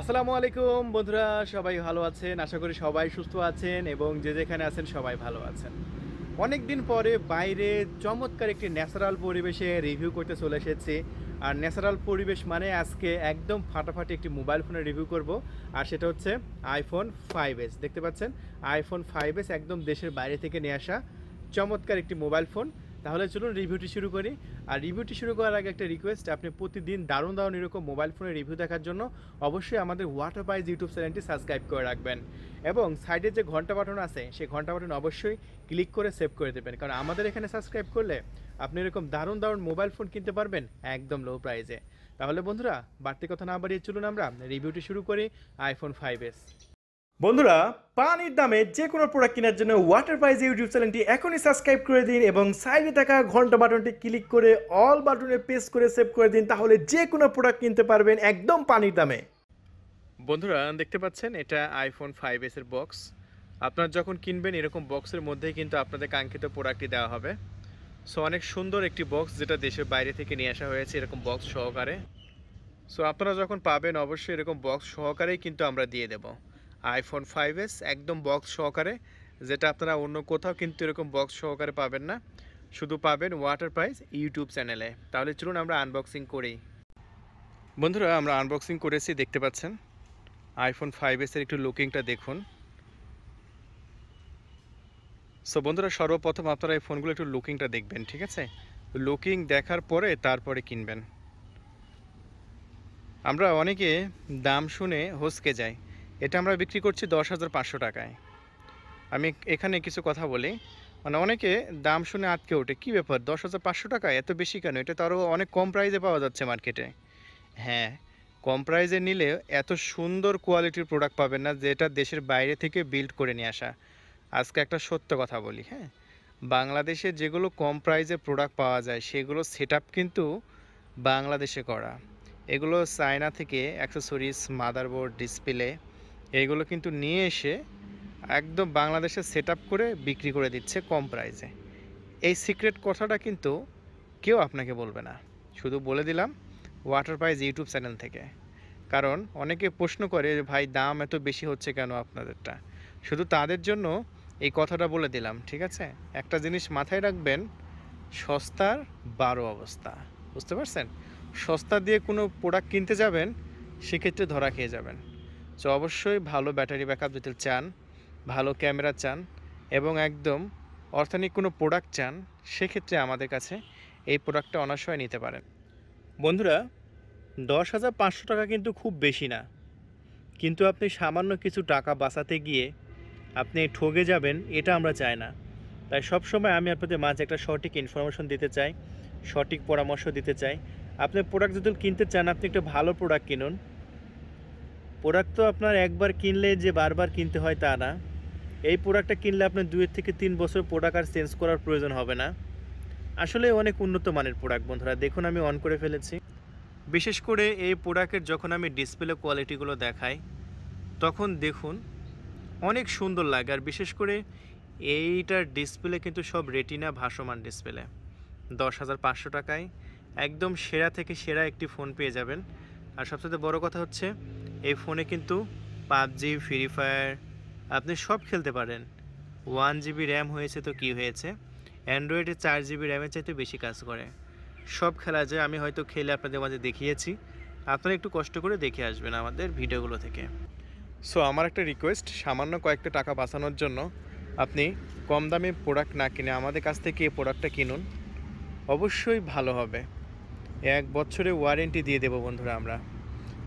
আসসালামু আলাইকুম বন্ধুরা সবাই ভালো আছেন আশা করি সবাই সুস্থ আছেন এবং যে যেখানে আছেন সবাই ভালো আছেন অনেক দিন পরে বাইরে চমৎকার একটি ন্যাচারাল পরিবেশে রিভিউ করতে চলে এসেছি আর ন্যাচারাল পরিবেশ মানে আজকে একদম ফাটাফাটি একটি মোবাইল ফোনের রিভিউ করব আর সেটা হচ্ছে আইফোন ফাইভ এস দেখতে পাচ্ছেন আইফোন ফাইভ এস একদম দেশের বাইরে থেকে নিয়ে আসা চমৎকার একটি মোবাইল ফোন তাহলে চলুন রিভিউটি শুরু করি আর রিভিউটি শুরু করার আগে একটা রিকোয়েস্ট আপনি প্রতিদিন দারুণ দারুণ এরকম মোবাইল ফোনের রিভিউ দেখার জন্য অবশ্যই আমাদের ওয়াটার পাইজ ইউটিউব চ্যানেলটি সাবস্ক্রাইব করে রাখবেন এবং সাইডে যে ঘন্টা বাটন আছে সেই ঘন্টা বাটন অবশ্যই ক্লিক করে সেভ করে দেবেন কারণ আমাদের এখানে সাবস্ক্রাইব করলে আপনি এরকম দারুণ দারুণ মোবাইল ফোন কিনতে পারবেন একদম লো প্রাইজে তাহলে বন্ধুরা বাড়তি কথা না বাড়িয়ে চলুন আমরা রিভিউটি শুরু করি আইফোন ফাইভ এস বন্ধুরা পানির দামে যে কোনো প্রোডাক্ট কেনার জন্য ওয়াটার প্রাইজ ইউটিউব চ্যানেলটি এখনই সাবস্ক্রাইব করে দিন এবং সাইডে থাকা ঘন্টা বাটনটি ক্লিক করে অল বাটনে প্রেস করে সেভ করে দিন তাহলে যে কোনো প্রোডাক্ট কিনতে পারবেন একদম পানির দামে বন্ধুরা দেখতে পাচ্ছেন এটা আইফোন ফাইভ এসের বক্স আপনার যখন কিনবেন এরকম বক্সের মধ্যেই কিন্তু আপনাদের কাঙ্ক্ষিত প্রোডাক্টটি দেওয়া হবে সো অনেক সুন্দর একটি বক্স যেটা দেশের বাইরে থেকে নিয়ে আসা হয়েছে এরকম বক্স সহকারে সো আপনারা যখন পাবেন অবশ্যই এরকম বক্স সহকারেই কিন্তু আমরা দিয়ে দেবো আইফোন ফাইভ এস একদম বক্স সহকারে যেটা আপনারা অন্য কোথাও কিন্তু এরকম বক্স সহকারে পাবেন না শুধু পাবেন ওয়াটার প্রাইস ইউটিউব চ্যানেলে তাহলে চলুন আমরা আনবক্সিং করি বন্ধুরা আমরা আনবক্সিং করেছি দেখতে পাচ্ছেন আইফোন ফাইভ এসের একটু লুকিংটা দেখুন সো বন্ধুরা সর্বপ্রথম আপনারা এই ফোনগুলো একটু লুকিংটা দেখবেন ঠিক আছে লুকিং দেখার পরে তারপরে কিনবেন আমরা অনেকে দাম শুনে হোসকে যায় এটা আমরা বিক্রি করছি দশ হাজার পাঁচশো টাকায় আমি এখানে কিছু কথা বলি মানে অনেকে দাম শুনে আটকে ওঠে কী ব্যাপার দশ হাজার পাঁচশো টাকা এত বেশি কেন এটা তো আরও অনেক কম প্রাইজে পাওয়া যাচ্ছে মার্কেটে হ্যাঁ কম প্রাইজে নিলে এত সুন্দর কোয়ালিটির প্রোডাক্ট পাবেন না যেটা দেশের বাইরে থেকে বিল্ড করে নিয়ে আসা আজকে একটা সত্য কথা বলি হ্যাঁ বাংলাদেশে যেগুলো কম প্রাইজে প্রোডাক্ট পাওয়া যায় সেগুলো সেট কিন্তু বাংলাদেশে করা এগুলো চায়না থেকে অ্যাক্সেসরিজ মাদারবোর্ড ডিসপ্লে এইগুলো কিন্তু নিয়ে এসে একদম বাংলাদেশে সেট করে বিক্রি করে দিচ্ছে কম প্রাইসে এই সিক্রেট কথাটা কিন্তু কেউ আপনাকে বলবে না শুধু বলে দিলাম ওয়াটার প্রাইজ ইউটিউব চ্যানেল থেকে কারণ অনেকে প্রশ্ন করে যে ভাই দাম এত বেশি হচ্ছে কেন আপনাদেরটা শুধু তাদের জন্য এই কথাটা বলে দিলাম ঠিক আছে একটা জিনিস মাথায় রাখবেন সস্তার বারো অবস্থা বুঝতে পারছেন সস্তা দিয়ে কোনো প্রোডাক্ট কিনতে যাবেন সেক্ষেত্রে ধরা খেয়ে যাবেন সো অবশ্যই ভালো ব্যাটারি ব্যাকআপ যদি চান ভালো ক্যামেরা চান এবং একদম অর্থনিক কোনো প্রোডাক্ট চান সেক্ষেত্রে আমাদের কাছে এই প্রোডাক্টটা অনাশয় নিতে পারেন বন্ধুরা দশ হাজার পাঁচশো টাকা কিন্তু খুব বেশি না কিন্তু আপনি সামান্য কিছু টাকা বাঁচাতে গিয়ে আপনি ঠকে যাবেন এটা আমরা চাই না তাই সবসময় আমি আপনাদের মাঝে একটা সঠিক ইনফরমেশন দিতে চাই সঠিক পরামর্শ দিতে চাই আপনি প্রোডাক্ট যদি কিনতে চান আপনি একটা ভালো প্রোডাক্ট কিনুন প্রোডাক্ট তো আপনার একবার কিনলে যে বারবার কিনতে হয় তা না এই প্রোডাক্টটা কিনলে আপনার দুই থেকে তিন বছর প্রোডাক্ট আর চেঞ্জ করার প্রয়োজন হবে না আসলে অনেক উন্নত মানের প্রোডাক্ট বন্ধুরা দেখুন আমি অন করে ফেলেছি বিশেষ করে এই প্রোডাক্টের যখন আমি ডিসপ্লে কোয়ালিটিগুলো দেখাই তখন দেখুন অনেক সুন্দর লাগে আর বিশেষ করে এইটার ডিসপ্লে কিন্তু সব রেটিনা ভাসমান ডিসপ্লে দশ হাজার পাঁচশো টাকায় একদম সেরা থেকে সেরা একটি ফোন পেয়ে যাবেন আর সবচেয়ে বড় কথা হচ্ছে এই ফোনে কিন্তু পাবজি ফ্রি ফায়ার আপনি সব খেলতে পারেন ওয়ান জিবি র্যাম হয়েছে তো কি হয়েছে অ্যান্ড্রয়েডে চার জিবি র্যামের চাইতে বেশি কাজ করে সব খেলা যায় আমি হয়তো খেলে আপনাদের মাঝে দেখিয়েছি আপনারা একটু কষ্ট করে দেখে আসবেন আমাদের ভিডিওগুলো থেকে সো আমার একটা রিকোয়েস্ট সামান্য কয়েকটা টাকা বাঁচানোর জন্য আপনি কম দামে প্রোডাক্ট না কিনে আমাদের কাছ থেকে এই প্রোডাক্টটা কিনুন অবশ্যই ভালো হবে এক বছরে ওয়ারেন্টি দিয়ে দেবো বন্ধুরা আমরা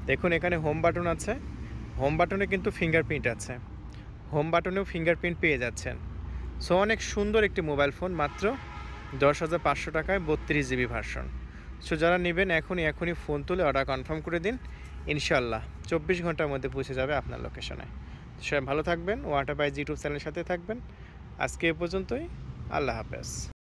দেখুন এখানে হোম বাটন আছে হোম বাটনে কিন্তু ফিঙ্গারপ্রিন্ট আছে হোম বাটনেও ফিঙ্গারপ্রিন্ট পেয়ে যাচ্ছেন সো অনেক সুন্দর একটি মোবাইল ফোন মাত্র দশ হাজার পাঁচশো টাকায় বত্রিশ জিবি ভার্সন সো যারা নেবেন এখনই এখনই ফোন তুলে অর্ডার কনফার্ম করে দিন ইনশাল্লাহ চব্বিশ ঘন্টার মধ্যে পৌঁছে যাবে আপনার লোকেশনে সবাই ভালো থাকবেন ওয়াটার বাই ইউটিউব চ্যানেলের সাথে থাকবেন আজকে এ পর্যন্তই আল্লাহ হাফেজ